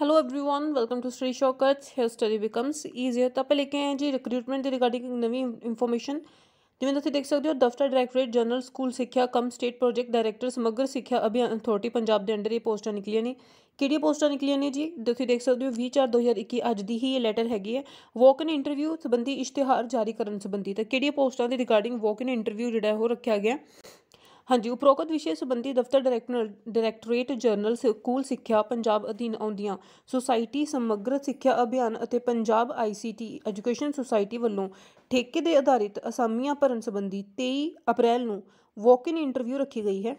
hello everyone welcome to Shri Shaukat here study becomes easier ਤਾਂ ਆਪਾਂ ਲੈ ਕੇ ਆਏ ਜੀ ਰਿਕਰੂਟਮੈਂਟ ਦੇ ਰਿਗਾਰਡਿੰਗ ਨਵੀਂ ਇਨਫੋਰਮੇਸ਼ਨ ਜਿਵੇਂ ਤੁਸੀਂ ਦੇਖ ਸਕਦੇ ਹੋ ਦਫਤਰ ਡਾਇਰੈਕਟੋਰੇਟ ਜਨਰਲ ਸਕੂਲ ਸਿੱਖਿਆ cum state project director Samagra Shiksha Abhiyan authority Punjab ਦੇ ਅੰਡਰ ਇਹ ਪੋਸਟਾਂ ਨਿਕਲੀਆਂ ਨੇ ਕਿਹੜੀਆਂ ਪੋਸਟਾਂ ਨਿਕਲੀਆਂ ਨੇ ਜੀ ਤੁਸੀਂ ਦੇਖ ਸਕਦੇ ਹੋ 24 2021 ਅੱਜ ਦੀ ਹੀ ਇਹ ਲੈਟਰ ਹੈਗੀ ਹੈ ਵਾਕ ਇਨ ਇੰਟਰਵਿਊ ਸੰਬੰਧੀ ਇਸ਼ਤਿਹਾਰ ਜਾਰੀ ਕਰਨ ਸੰਬੰਧੀ ਤਾਂ ਕਿਹੜੀਆਂ ਪੋਸਟਾਂ ਦੇ ਰਿਗਾਰਡਿੰਗ ਵਾਕ ਇਨ ਇੰਟਰਵਿਊ ਜਿਹੜਾ ਉਹ ਰੱਖਿਆ ਗਿਆ ਹਾਂਜੀ ਉਪਰੋਕਤ ਵਿਸ਼ੇ ਸੰਬੰਧੀ ਦਫ਼ਤਰ ਡਾਇਰੈਕਟੋਰੇਟ ਜਰਨਲ ਸਕੂਲ ਸਿੱਖਿਆ ਪੰਜਾਬ ਅਧੀਨ ਆਉਂਦੀਆਂ ਸੁਸਾਇਟੀ ਸਮਗਰ ਸਿੱਖਿਆ ਅਭਿਆਨ ਅਤੇ ਪੰਜਾਬ ਆਈਸੀਟੀ ਐਜੂਕੇਸ਼ਨ ਸੁਸਾਇਟੀ ਵੱਲੋਂ ਠੇਕੇ ਦੇ ਆਧਾਰਿਤ ਅਸਾਮੀਆਂ ਭਰਨ ਸੰਬੰਧੀ 23 ਅਪ੍ਰੈਲ ਨੂੰ ਵਾਕ-ਇਨ ਇੰਟਰਵਿਊ ਰੱਖੀ ਗਈ ਹੈ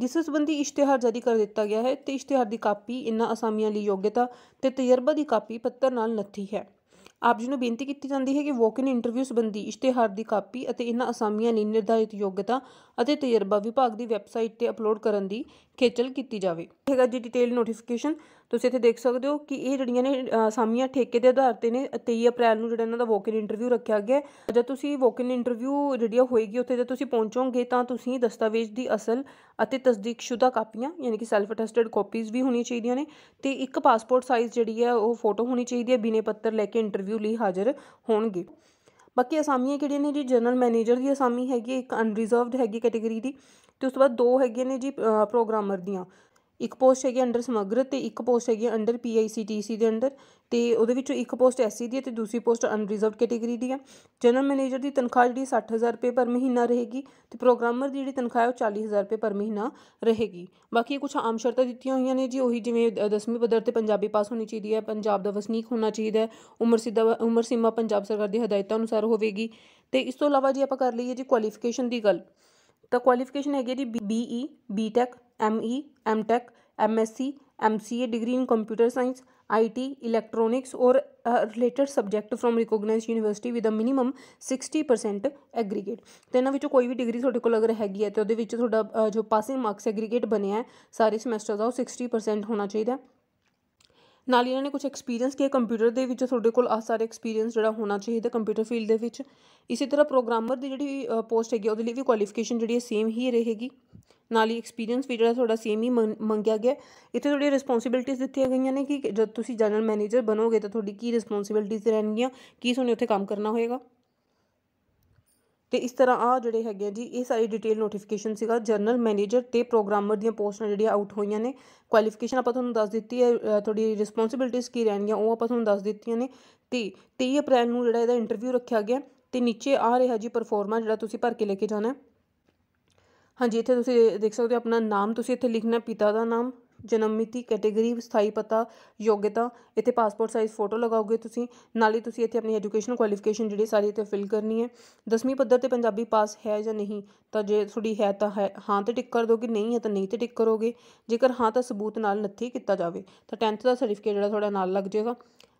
ਜਿਸ ਸੰਬੰਧੀ ਇਸ਼ਤਿਹਾਰ ਜਾਰੀ ਕਰ ਦਿੱਤਾ ਗਿਆ ਹੈ ਤੇ ਇਸ਼ਤਿਹਾਰ ਦੀ ਕਾਪੀ ਇਨ੍ਹਾਂ ਅਸਾਮੀਆਂ ਲਈ ਯੋਗਤਾ ਤੇ ਤਜਰਬਾ ਦੀ ਕਾਪੀ ਪੱਤਰ ਨਾਲ ਨੱਥੀ ਹੈ ਆਪ ਜੀ ਨੂੰ ਬੇਨਤੀ ਕੀਤੀ ਜਾਂਦੀ ਹੈ ਕਿ ਵੋਕ-ਇਨ ਇੰਟਰਵਿਊ ਸੰਬੰਧੀ ਇਸ਼ਤਿਹਾਰ ਦੀ ਕਾਪੀ ਅਤੇ ਇਹਨਾਂ ਅਸਾਮੀਆਂ ਲਈ ਨਿਰਧਾਰਿਤ ਯੋਗਤਾ ਅਤੇ ਤਜਰਬਾ ਵਿਭਾਗ ਦੀ ਵੈਬਸਾਈਟ ਤੇ ਅਪਲੋਡ ਕਰਨ ਦੀ ਖੇਚਲ ਕੀਤੀ ਜਾਵੇ ਹੈਗਾ ਜੀ ਡਿਟੇਲ ਨੋਟੀਫਿਕੇਸ਼ਨ ਤੁਸੀਂ ਇੱਥੇ ਦੇਖ ਸਕਦੇ ਹੋ ਕਿ ਇਹ ਜਿਹੜੀਆਂ ਨੇ ਸਾਮੀਆਂ ਠੇਕੇ ਦੇ ਆਧਾਰ ਤੇ ਨੇ 23 ਅਪ੍ਰੈਲ ਨੂੰ ਜਿਹੜਾ ਇਹਨਾਂ ਦਾ ਵੋਕ ਇੰਟਰਵਿਊ ਰੱਖਿਆ ਗਿਆ ਜਦ ਤੁਸੀਂ ਵੋਕ ਇੰਟਰਵਿਊ ਜਿਹੜੀ ਹੋਏਗੀ ਉੱਥੇ ਜਦ ਤੁਸੀਂ ਪਹੁੰਚੋਗੇ ਤਾਂ ਤੁਸੀਂ ਦਸਤਾਵੇਜ਼ ਦੀ ਅਸਲ ਅਤੇ ਤਸਦੀਕਸ਼ੁਦਾ ਕਾਪੀਆਂ ਯਾਨੀ ਕਿ ਸੈਲਫ ਅਟੈਸਟਡ ਕਾਪੀਜ਼ ਵੀ ਹੋਣੀ ਚਾਹੀਦੀਆਂ ਨੇ ਤੇ ਇੱਕ ਪਾਸਪੋਰਟ ਸਾਈਜ਼ ਜਿਹੜੀ ਹੈ ਉਹ ਫੋਟੋ ਹੋਣੀ ਚਾਹੀਦੀ ਹੈ ਬਿਨੇ ਪੱਤਰ ਲੈ ਕੇ ਇੰਟਰਵਿਊ ਲਈ ਹਾਜ਼ਰ ਹੋਣਗੇ ਬਾਕੀ ਅਸਾਮੀਆਂ ਕਿਹੜੀਆਂ ਨੇ ਜੀ ਜਨਰਲ ਮੈਨੇਜਰ ਦੀ ਅਸਾਮੀ ਹੈਗੀ ਇੱਕ ਅਨਰਿਜ਼ਰਵਡ ਹੈਗੀ ਕੈਟਾਗਰੀ ਦੀ ਤੇ ਉਸ ਤੋਂ ਬਾਅਦ ਦੋ ਹੈਗੇ ਨੇ ਜੀ ਪ੍ਰੋਗਰਾਮਰ ਦੀਆਂ ਇੱਕ ਪੋਸਟ ਹੈਗੀ ਅੰਡਰ ਸਮਗਰ ਤੇ ਇੱਕ ਪੋਸਟ ਹੈਗੀ ਅੰਡਰ ਪੀਆਈਸੀਟੀਸੀ ਦੇ ਅੰਡਰ ਤੇ ਉਹਦੇ ਵਿੱਚੋਂ ਇੱਕ ਪੋਸਟ ਐਸਸੀ ਦੀ ਹੈ ਤੇ ਦੂਸਰੀ ਪੋਸਟ ਅਨਰਿਜ਼ਰਵਡ ਕੈਟੇਗਰੀ ਦੀ ਹੈ ਜਨਰਲ ਮੈਨੇਜਰ ਦੀ ਤਨਖਾਹ ਜਿਹੜੀ 60000 ਰੁਪਏ ਪਰ ਮਹੀਨਾ ਰਹੇਗੀ ਤੇ ਪ੍ਰੋਗਰਾਮਰ ਦੀ ਜਿਹੜੀ ਤਨਖਾਹ ਹੈ ਉਹ 40000 ਰੁਪਏ ਪਰ ਮਹੀਨਾ ਰਹੇਗੀ ਬਾਕੀ ਕੁਝ ਆਮ ਸ਼ਰਤਾਂ ਦਿੱਤੀਆਂ ਹੋਈਆਂ ਨੇ ਜੀ ਉਹੀ ਜਿਵੇਂ 10ਵੀਂ ਪੱਧਰ ਤੇ ਪੰਜਾਬੀ ਪਾਸ ਹੋਣੀ ਚਾਹੀਦੀ ਹੈ ਪੰਜਾਬ ਦਾ ਵਸਨੀਕ ਹੋਣਾ ਚਾਹੀਦਾ ਹੈ ਉਮਰ ਸਿੱਧਾ ਉਮਰ ਸੀਮਾ ਪੰਜਾਬ ਸਰਕਾਰ ਦੀ ਹਦਾਇਤਾਂ ਅਨੁਸਾਰ ਹੋਵੇਗੀ ਤੇ ਇਸ ਤੋਂ ਇਲਾਵਾ ਜੀ ਆਪਾਂ ਕਰ ਲਈਏ ਜੀ ਕੁਆਲੀਫਿਕੇਸ਼ਨ ਦੀ ਗੱਲ ਤਾਂ ਕੁਆਲੀਫਿਕੇਸ਼ਨ ਹੈਗੀ ਜੀ BE BTech ME MTech MSc MCA degree in computer science IT electronics or related subject from recognised university with a minimum 60% aggregate ਤੇ ਇਹਨਾਂ ਵਿੱਚੋਂ ਕੋਈ ਵੀ ਡਿਗਰੀ ਤੁਹਾਡੇ ਕੋਲ ਅਗਰ ਹੈਗੀ ਹੈ ਤੇ ਉਹਦੇ ਵਿੱਚ ਤੁਹਾਡਾ ਜੋ ਪਾਸਿੰਗ ਮਾਰਕਸ ਐਗਰੀਗੇਟ ਬਣਿਆ ਹੈ ਸਾਰੇ ਸਮੈਸਟਰ ਦਾ ਉਹ 60% ਹੋਣਾ ਚਾਹੀਦਾ ਨਾਲ ਹੀ ਇਹਨਾਂ ਨੇ ਕੁਝ ਐਕਸਪੀਰੀਅੰਸ ਕਿ ਕੰਪਿਊਟਰ ਦੇ ਵਿੱਚ ਤੁਹਾਡੇ ਕੋਲ ਆ ਸਾਰੇ ਐਕਸਪੀਰੀਅੰਸ ਜਿਹੜਾ ਹੋਣਾ ਚਾਹੀਦਾ ਕੰਪਿਊਟਰ ਫੀਲਡ ਦੇ ਵਿੱਚ ਇਸੇ ਤਰ੍ਹਾਂ ਪ੍ਰੋਗਰਾਮਰ ਦੀ ਜਿਹੜੀ ਪੋਸਟ ਹੈਗੀ ਉਹਦੇ ਲਈ ਵੀ ਕੁਆਲੀਫਿਕੇਸ਼ਨ ਜਿਹੜੀ ਹੈ ਸੇਮ ਹੀ ਰਹੇਗੀ ਨਾਲ ਹੀ ਐਕਸਪੀਰੀਅੰਸ ਵੀ ਜਿਹੜਾ ਤੁਹਾਡਾ ਸੇਮ ਹੀ ਮੰਗਿਆ ਗਿਆ ਇੱਥੇ ਤੁਹਾਡੀ ਰਿਸਪੌਂਸਿਬਿਲਟੀਜ਼ ਦਿੱਤੀਆਂ ਗਈਆਂ ਨੇ ਕਿ ਜਦ ਤੁਸੀਂ ਜਨਰਲ ਮੈਨੇਜਰ ਬਣੋਗੇ ਤਾਂ ਤੁਹਾਡੀ ਕੀ ਰਿਸਪੌਂਸਿਬਿਲਟੀਜ਼ ਰਹਿਣਗੀਆਂ ਕੀ ਤੁਹਾਨੂੰ ਉੱਥੇ ਕੰਮ ਕਰਨਾ ਹੋਏਗਾ ਤੇ ਇਸ ਤਰ੍ਹਾਂ ਆ ਜਿਹੜੇ ਹੈਗੇ ਜੀ ਇਹ ਸਾਰੀ ਡਿਟੇਲ ਨੋਟੀਫਿਕੇਸ਼ਨ ਸੀਗਾ ਜਨਰਲ ਮੈਨੇਜਰ ਤੇ ਪ੍ਰੋਗਰਾਮਰ ਦੀਆਂ ਪੋਸਟਾਂ ਜਿਹੜੀਆਂ ਆਊਟ ਹੋਈਆਂ ਨੇ ਕੁਆਲੀਫਿਕੇਸ਼ਨ ਆਪਾਂ ਤੁਹਾਨੂੰ ਦੱਸ ਦਿੱਤੀ ਹੈ ਤੁਹਾਡੀ ਰਿਸਪੌਂਸਿਬਿਲਟੀਆਂ ਕੀ ਰਹਿਣਗੀਆਂ ਉਹ ਆਪਾਂ ਤੁਹਾਨੂੰ ਦੱਸ ਦਿੱਤੀਆਂ ਨੇ ਤੇ 23 ਅਪ੍ਰੈਲ ਨੂੰ ਜਿਹੜਾ ਇਹਦਾ ਇੰਟਰਵਿਊ ਰੱਖਿਆ ਗਿਆ ਤੇ ਨੀਚੇ ਆ ਰਿਹਾ ਜੀ ਪਰਫਾਰਮਾ ਜਿਹੜਾ ਤੁਸੀਂ ਭਰ ਕੇ ਲੈ ਕੇ ਜਾਣਾ ਹਾਂਜੀ ਇੱਥੇ ਤੁਸੀਂ ਦੇਖ ਸਕਦੇ ਹੋ ਆਪਣਾ ਨਾਮ ਤੁਸੀਂ ਇੱਥੇ ਲਿਖਣਾ ਪਿਤਾ ਦਾ ਨਾਮ ਜਨਮ ਮਿਤੀ ਕੈਟੇਗਰੀ ਸਥਾਈ ਪਤਾ ਯੋਗਤਾ ਇੱਥੇ ਪਾਸਪੋਰਟ ਸਾਈਜ਼ ਫੋਟੋ ਲਗਾਓਗੇ ਤੁਸੀਂ ਨਾਲ ਹੀ ਤੁਸੀਂ ਇੱਥੇ ਆਪਣੀ ਐਜੂਕੇਸ਼ਨ ਕੁਆਲੀਫਿਕੇਸ਼ਨ ਜਿਹੜੀ ਸਾਰੀ ਇੱਥੇ ਫਿਲ ਕਰਨੀ ਹੈ ਦਸਵੀਂ ਪੱਧਰ ਤੇ ਪੰਜਾਬੀ ਪਾਸ ਹੈ ਜਾਂ ਨਹੀਂ ਤਾਂ ਜੇ ਤੁਹਾਡੀ ਹੈ ਤਾਂ ਹੈ ਹਾਂ ਤੇ ਟਿਕ ਕਰ ਦੋਗੇ ਨਹੀਂ ਹੈ ਤਾਂ ਨਹੀਂ ਤੇ ਟਿਕ ਕਰੋਗੇ ਜੇਕਰ ਹਾਂ ਤਾਂ ਸਬੂਤ ਨਾਲ ਨੱਥੀ ਕੀਤਾ ਜਾਵੇ ਤਾਂ 10th ਦਾ ਸਰਟੀਫਿਕੇਟ ਜਿਹੜਾ ਤੁਹਾਡਾ ਨਾਲ ਲੱਗ ਜਾਏਗਾ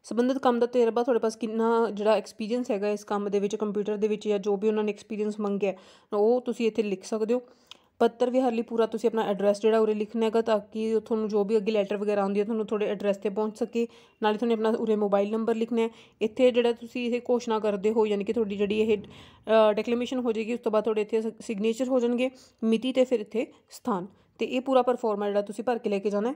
ਸਬੰਧਤ ਕੰਮ ਦਾ ਤਜਰਬਾ ਤੁਹਾਡੇ ਪਾਸ ਕਿੰਨਾ ਜਿਹੜਾ ਐਕਸਪੀਰੀਅੰਸ ਹੈਗਾ ਇਸ ਕੰਮ ਦੇ ਵਿੱਚ ਕੰਪਿਊਟਰ ਦੇ ਵਿੱਚ ਜਾਂ ਜੋ ਵੀ ਉਹਨਾਂ ਨੇ ਐਕਸਪੀਰੀਅੰਸ ਮੰਗਿਆ ਉਹ ਤੁਸੀਂ ਇੱਥੇ ਲਿਖ ਸਕਦੇ ਹੋ ਪੱਤਰ ਵਿਹਾਰ ਲਈ ਪੂਰਾ ਤੁਸੀਂ ਆਪਣਾ ਐਡਰੈਸ ਜਿਹੜਾ ਉਰੇ ਲਿਖਣਾ ਹੈਗਾ ਤਾਂ ਕਿ ਤੁਹਾਨੂੰ ਜੋ ਵੀ ਅੱਗੇ ਲੈਟਰ ਵਗੈਰਾ ਆਉਂਦੀ ਹੈ ਤੁਹਾਨੂੰ ਤੁਹਾਡੇ ਐਡਰੈਸ ਤੇ ਪਹੁੰਚ ਸਕੇ ਨਾਲੇ ਤੁਹਾਨੂੰ ਆਪਣਾ ਉਰੇ ਮੋਬਾਈਲ ਨੰਬਰ ਲਿਖਣਾ ਹੈ ਇੱਥੇ ਜਿਹੜਾ ਤੁਸੀਂ ਇਹ ਘੋਸ਼ਣਾ ਕਰਦੇ ਹੋ ਯਾਨੀ ਕਿ ਤੁਹਾਡੀ ਜਿਹੜੀ ਇਹ ਡਿਕਲੇਮੇਸ਼ਨ ਹੋ ਜਾਏਗੀ ਉਸ ਤੋਂ ਬਾਅਦ ਤੁਹਾਡੇ ਇੱਥੇ ਸਿਗਨੇਚਰ ਹੋ ਜਾਣਗੇ ਮਿਤੀ ਤੇ ਫਿਰ ਇੱਥੇ ਸਥਾਨ ਤੇ ਇਹ ਪੂਰਾ ਪਰਫਾਰਮਾ ਜਿਹੜਾ ਤੁਸੀਂ ਭਰ ਕੇ ਲੈ ਕੇ ਜਾਣਾ ਹੈ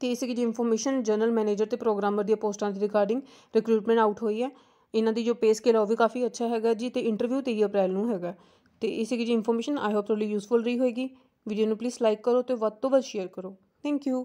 ਤੇ ਇਸੇ ਦੀ ਇਨਫੋਰਮੇਸ਼ਨ ਜਨਰਲ ਮੈਨੇਜਰ ਤੇ ਪ੍ਰੋਗਰਾਮਰ ਦੀ ਪੋਸਟਾਂ ਦੀ ਰਿਗਾਰਡਿੰਗ ਰਿਕਰੂਟਮੈਂਟ ਆਊਟ ਹੋਈ ਹੈ ਇਹਨਾਂ ਦੀ ਜੋ ਪੇ ਸਕੇਲ ਉਹ ਵੀ ਕਾਫੀ ਅੱਛਾ ਹੈਗਾ ਜੀ ਤੇ ਇੰਟਰਵਿਊ 23 ਅਪ੍ਰੈਲ ਨੂੰ ਹੈਗਾ ਤੇ ਇਸੇ ਕੀ ਜੀ ਇਨਫੋਰਮੇਸ਼ਨ ਆਈ ਹੋਪ ਤੁਹਾਡੇ ਲਈ ਯੂਸਫੁਲ ਰਹੀ ਹੋਏਗੀ ਵੀਡੀਓ ਨੂੰ ਪਲੀਜ਼ ਲਾਈਕ ਕਰੋ ਤੇ ਵੱਧ ਤੋਂ ਵੱਧ ਸ਼ੇਅਰ ਕਰੋ ਥੈਂਕ ਯੂ